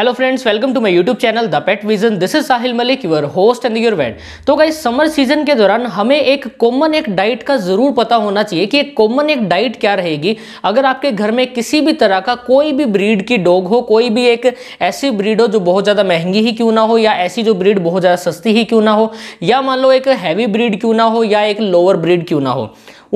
hello friends welcome to my YouTube channel the pet vision this is Sahil Malik your host and your vet तो guys summer season के दौरान हमें एक common एक diet का जरूर पता होना चाहिए कि एक कॉमन एक डाइट क्या रहेगी अगर आपके घर में किसी भी तरह का कोई भी ब्रीड की डॉग हो कोई भी एक ऐसी ब्रीड हो जो बहुत ज़्यादा महंगी ही क्यों ना हो या ऐसी जो ब्रीड बहुत ज़्यादा सस्ती ही क्यों ना हो या मान लो एक हैवी ब्रीड क्यों ना हो या एक लोअर ब्रीड क्यों ना हो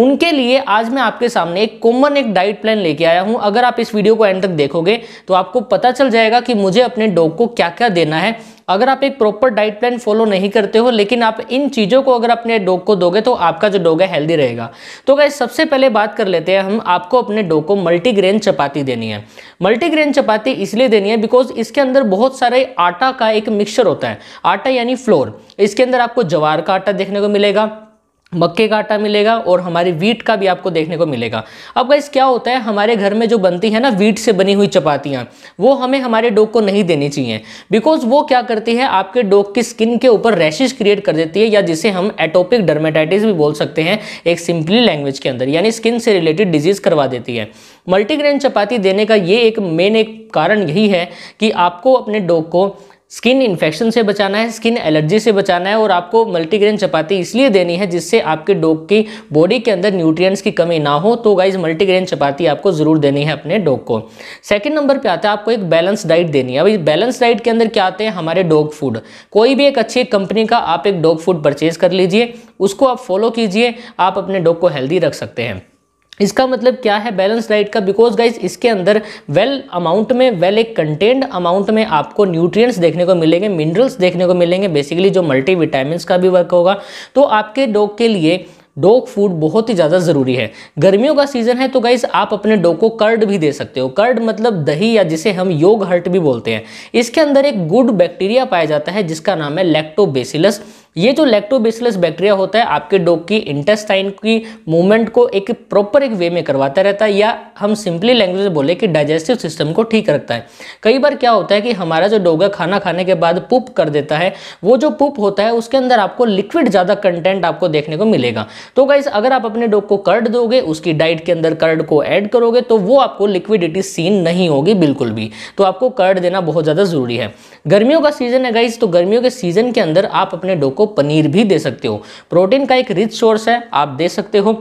उनके लिए आज मैं आपके सामने एक कॉमन एक डाइट प्लान लेके आया हूं अगर आप इस वीडियो को एंड तक देखोगे तो आपको पता चल जाएगा कि मुझे अपने डॉग को क्या क्या देना है अगर आप एक प्रॉपर डाइट प्लान फॉलो नहीं करते हो लेकिन आप इन चीज़ों को अगर अपने डॉग को दोगे तो आपका जो डॉग है हेल्दी रहेगा तो गए सबसे पहले बात कर लेते हैं हम आपको अपने डॉग को मल्टीग्रेन चपाती देनी है मल्टीग्रेन चपाती इसलिए देनी है बिकॉज इसके अंदर बहुत सारे आटा का एक मिक्सचर होता है आटा यानी फ्लोर इसके अंदर आपको जवार का आटा देखने को मिलेगा मक्के का आटा मिलेगा और हमारे वीट का भी आपको देखने को मिलेगा अब गाइस क्या होता है हमारे घर में जो बनती है ना वीट से बनी हुई चपातियाँ वो हमें हमारे डॉग को नहीं देनी चाहिए बिकॉज वो क्या करती है आपके डॉग की स्किन के ऊपर रैशेज क्रिएट कर देती है या जिसे हम एटोपिक डर्मेटाइटिस भी बोल सकते हैं एक सिंपली लैंग्वेज के अंदर यानी स्किन से रिलेटेड डिजीज़ करवा देती है मल्टीग्रेन चपाती देने का ये एक मेन एक कारण यही है कि आपको अपने डॉग को स्किन इन्फेक्शन से बचाना है स्किन एलर्जी से बचाना है और आपको मल्टीग्रेन चपाती इसलिए देनी है जिससे आपके डॉग की बॉडी के अंदर न्यूट्रिएंट्स की कमी ना हो तो गाइज मल्टीग्रेन चपाती आपको ज़रूर देनी है अपने डॉग को सेकंड नंबर पे आता है आपको एक बैलेंस डाइट देनी है अब इस बैलेंस डाइट के अंदर क्या आते हैं हमारे डॉग फूड कोई भी एक अच्छी कंपनी का आप एक डॉग फूड परचेज कर लीजिए उसको आप फॉलो कीजिए आप अपने डॉग को हेल्दी रख सकते हैं इसका मतलब क्या है बैलेंस डाइट का बिकॉज गाइज इसके अंदर वेल well अमाउंट में वेल well एक कंटेंड अमाउंट में आपको न्यूट्रिएंट्स देखने को मिलेंगे मिनरल्स देखने को मिलेंगे बेसिकली जो मल्टीविटामिन का भी वर्क होगा तो आपके डॉग के लिए डॉग फूड बहुत ही ज़्यादा ज़रूरी है गर्मियों का सीज़न है तो गाइज आप अपने डॉग को कर्ड भी दे सकते हो कर्ड मतलब दही या जिसे हम योग हर्ट भी बोलते हैं इसके अंदर एक गुड बैक्टीरिया पाया जाता है जिसका नाम है लैक्टोबेसिलस ये जो लैक्टोबेसिलस बैक्टीरिया होता है आपके डॉग की इंटेस्टाइन की मूवमेंट को एक प्रॉपर एक वे में करवाता रहता है या हम सिंपली लैंग्वेज बोले कि डाइजेस्टिव सिस्टम को ठीक रखता है कई बार क्या होता है कि हमारा जो डोगा खाना खाने के बाद पुप कर देता है वो जो पुप होता है उसके अंदर आपको लिक्विड ज़्यादा कंटेंट आपको देखने को मिलेगा तो गाइज अगर आप अपने डोग को कर्ड दोगे उसकी डाइट के अंदर कर्ड को ऐड करोगे तो वो आपको लिक्विडिटी सीन नहीं होगी बिल्कुल भी तो आपको कर्ड देना बहुत ज़्यादा ज़रूरी है गर्मियों का सीज़न है गाइज तो गर्मियों के सीज़न के अंदर आप अपने डोग को पनीर भी दे सकते हो प्रोटीन का एक रिच सोर्स है आप दे सकते हो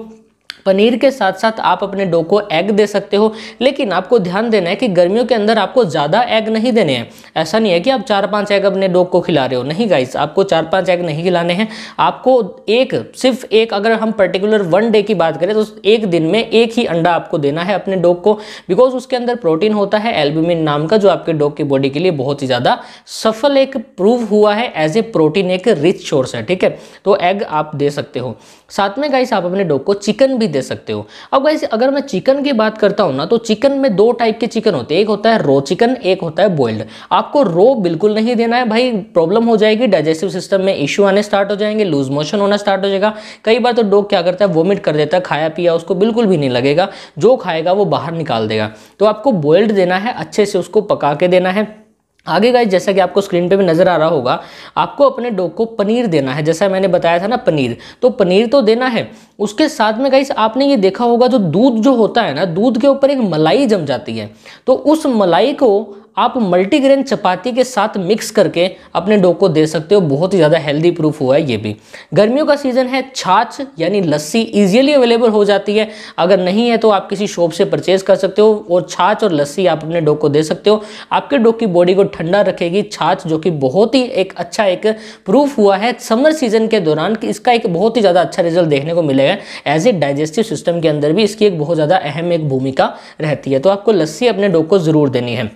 पनीर के साथ साथ आप अपने डो को एग दे सकते हो लेकिन आपको ध्यान देना है कि गर्मियों के अंदर आपको ज़्यादा एग नहीं देने हैं ऐसा नहीं है कि आप चार पांच एग अपने डो को खिला रहे हो नहीं गाइस आपको चार पांच एग नहीं खिलाने हैं आपको एक सिर्फ एक अगर हम पर्टिकुलर वन डे की बात करें तो एक दिन में एक ही अंडा आपको देना है अपने डोग को बिकॉज उसके अंदर प्रोटीन होता है एल्बुमिन नाम का जो आपके डोग की बॉडी के लिए बहुत ही ज़्यादा सफल एक प्रूव हुआ है एज ए प्रोटीन एक रिच सोर्स है ठीक है तो एग आप दे सकते हो साथ में गाइस आप अपने डोग को चिकन भी दे सकते हो अब वैसे अगर मैं चिकन की बात करता हूँ ना तो चिकन में दो टाइप के चिकन होते हैं एक होता है रो चिकन एक होता है बॉइल्ड आपको रो बिल्कुल नहीं देना है भाई प्रॉब्लम हो जाएगी डाइजेस्टिव सिस्टम में इश्यू आने स्टार्ट हो जाएंगे लूज मोशन होना स्टार्ट हो जाएगा कई बार तो डॉग क्या करता है वोमिट कर देता है खाया पिया उसको बिल्कुल भी नहीं लगेगा जो खाएगा वो बाहर निकाल देगा तो आपको बॉइल्ड देना है अच्छे से उसको पका के देना है आगे गाइज जैसा कि आपको स्क्रीन पे भी नज़र आ रहा होगा आपको अपने डॉग को पनीर देना है जैसा मैंने बताया था ना पनीर तो पनीर तो देना है उसके साथ में गाइस आपने ये देखा होगा जो दूध जो होता है ना दूध के ऊपर एक मलाई जम जाती है तो उस मलाई को आप मल्टीग्रेन चपाती के साथ मिक्स करके अपने डो को दे सकते हो बहुत ही ज़्यादा हेल्दी प्रूफ हुआ है ये भी गर्मियों का सीज़न है छाछ यानी लस्सी इजीली अवेलेबल हो जाती है अगर नहीं है तो आप किसी शॉप से परचेज कर सकते हो और छाछ और लस्सी आप अपने डो को दे सकते हो आपके डो की बॉडी को ठंडा रखेगी छाछ जो कि बहुत ही एक अच्छा एक प्रूफ हुआ है समर सीजन के दौरान कि इसका एक बहुत ही ज़्यादा अच्छा रिजल्ट देखने को मिलेगा एज ए डाइजेस्टिव सिस्टम के अंदर भी इसकी एक बहुत ज़्यादा अहम एक भूमिका रहती है तो आपको लस्सी अपने डोग को ज़रूर देनी है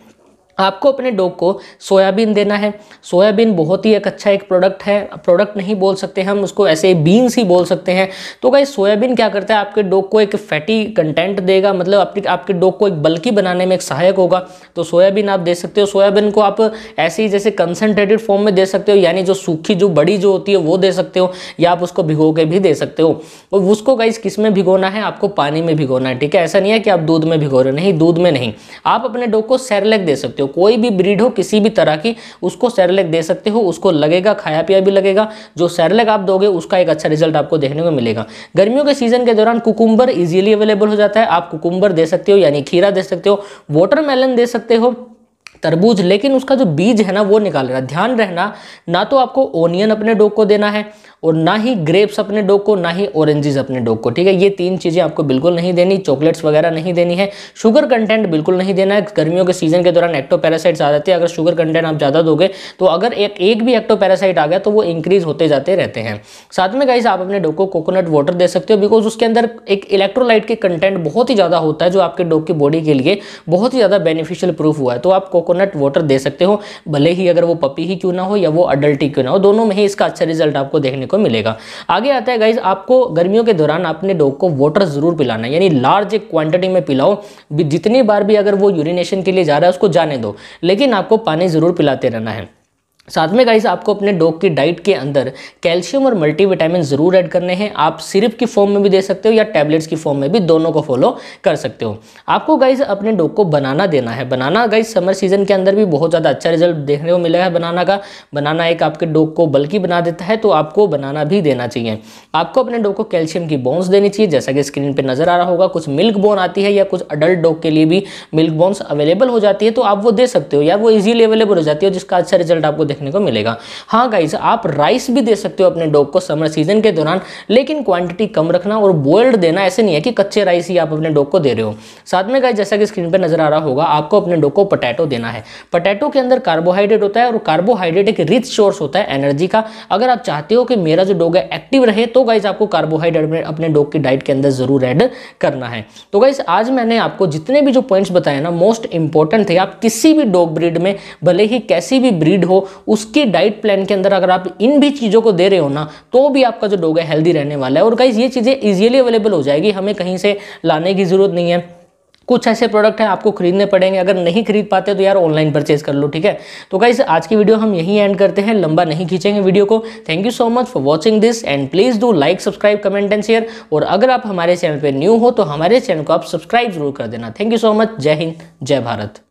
आपको अपने डॉग को सोयाबीन देना है सोयाबीन बहुत ही एक अच्छा एक प्रोडक्ट है प्रोडक्ट नहीं बोल सकते हम उसको ऐसे बीन्स ही बोल सकते हैं तो गाइस सोयाबीन क्या करता है आपके डॉग को एक फैटी कंटेंट देगा मतलब आपके आपके डॉग को एक बल्कि बनाने में एक सहायक होगा तो सोयाबीन आप दे सकते हो सोयाबीन को आप ऐसे ही जैसे कंसनट्रेटेड फॉर्म में दे सकते हो यानी जो सूखी जो बड़ी जो होती है वो दे सकते हो या आप उसको भिगो के भी दे सकते हो और उसको गाइस किस में भिगोना है आपको पानी में भिगोना है ठीक है ऐसा नहीं है कि आप दूध में भिगो रहे नहीं दूध में नहीं आप अपने डॉग को सैरलेक दे सकते हो हो कोई भी ब्रीड हो किसी भी तरह की उसको सैरलेक दे सकते हो उसको लगेगा खाया पिया भी लगेगा जो सैरलेक आप दोगे उसका एक अच्छा रिजल्ट आपको देखने को मिलेगा गर्मियों के सीजन के दौरान कुकुम्बर इजीली अवेलेबल हो जाता है आप कुकुम्बर दे सकते हो यानी खीरा दे सकते हो वाटरमेलन दे सकते हो तरबूज लेकिन उसका जो बीज है ना वो निकाल रहा ध्यान रहना ना तो आपको ओनियन अपने डोग को देना है और ना ही ग्रेप्स अपने डोग को ना ही ऑरेंजेस अपने डोग को ठीक है ये तीन चीज़ें आपको बिल्कुल नहीं देनी चॉकलेट्स वगैरह नहीं देनी है शुगर कंटेंट बिल्कुल नहीं देना है गर्मियों के सीजन के दौरान एक्टो पैरासाइट्स आ जाते हैं अगर शुगर कंटेंट आप ज़्यादा दोगे तो अगर एक एक भी एक्टो पैरासाइट आ गया तो वो इंक्रीज होते जाते रहते हैं साथ में गाइस आप अपने डोग को कोकोनट वाटर दे सकते हो बिकॉज उसके अंदर एक इलेक्ट्रोलाइट के कंटेंट बहुत ही ज़्यादा होता है जो आपके डोग की बॉडी के लिए बहुत ही ज़्यादा बेनिफिशियल प्रूफ हुआ है तो आप कोकोनट वाटर दे सकते हो भले ही अगर वो पपी ही क्यों ना हो या वो अडल्ट ही क्यों ना हो दोनों में ही इसका अच्छा रिजल्ट आपको देखने को मिलेगा आगे आता है गाइज आपको गर्मियों के दौरान अपने डॉग को वाटर ज़रूर पिलाना यानी लार्ज क्वांटिटी में पिलाओ जितनी बार भी अगर वो यूरिनेशन के लिए जा रहा है उसको जाने दो लेकिन आपको पानी ज़रूर पिलाते रहना है साथ में गाइस आपको अपने डॉग की डाइट के अंदर कैल्शियम और मल्टीविटामिन ज़रूर ऐड करने हैं आप सिरप की फॉर्म में भी दे सकते हो या टैबलेट्स की फॉर्म में भी दोनों को फॉलो कर सकते हो आपको गाइस अपने डॉग को बनाना देना है बनाना गाइस समर सीजन के अंदर भी बहुत ज़्यादा अच्छा रिजल्ट देखने को मिला है बनाना का बनाना एक आपके डोग को बल्कि बना देता है तो आपको बनाना भी देना चाहिए आपको अपने डोग को कैल्शियम की बोन्स देनी चाहिए जैसा कि स्क्रीन पर नज़र आ रहा होगा कुछ मिल्क बोन आती है या कुछ अडल्ट डोग के लिए भी मिल्क बोन्स अवेलेबल हो जाती है तो आप वो दे सकते हो या वो ईजिली अवेलेबल हो जाती है जिसका अच्छा रिजल्ट आपको देखने को मिलेगा हाँ गाइज आप राइस भी दे सकते हो अपने डॉग को समर सीजन के दौरान लेकिन क्वांटिटी कम रखना और बॉयल्ड देना ऐसे नहीं है कि कच्चे राइस ही आप अपने डॉग को दे रहे हो साथ में गाइज जैसा कि स्क्रीन पर नजर आ रहा होगा आपको अपने डॉग को पटैटो देना है पटैटो के अंदर कार्बोहाइड्रेट होता है और कार्बोहाइड्रेट एक रिच सोर्स होता है एनर्जी का अगर आप चाहते हो कि मेरा जो डॉग है एक्टिव रहे तो गाइज आपको कार्बोहाइड्रेट में अपने डॉग की डाइट के अंदर जरूर एड करना है तो गाइज आज मैंने आपको जितने भी जो पॉइंट्स बताए ना मोस्ट इंपॉर्टेंट थे आप किसी भी डॉग ब्रीड में भले ही कैसी भी ब्रीड हो उसके डाइट प्लान के अंदर अगर आप इन भी चीज़ों को दे रहे हो ना तो भी आपका जो डोग है हेल्दी रहने वाला है और गाइज ये चीज़ें ईजिली अवेलेबल हो जाएगी हमें कहीं से लाने की ज़रूरत नहीं है कुछ ऐसे प्रोडक्ट हैं आपको खरीदने पड़ेंगे अगर नहीं खरीद पाते तो यार ऑनलाइन परचेज कर लो ठीक है तो गाइज आज की वीडियो हम यहीं एंड करते हैं लंबा नहीं खींचेंगे वीडियो को thank you so much for watching this and please do like subscribe comment and share और अगर आप हमारे चैनल पर न्यू हो तो हमारे चैनल को आप सब्सक्राइब जरूर कर देना थैंक यू सो मच जय हिंद जय भारत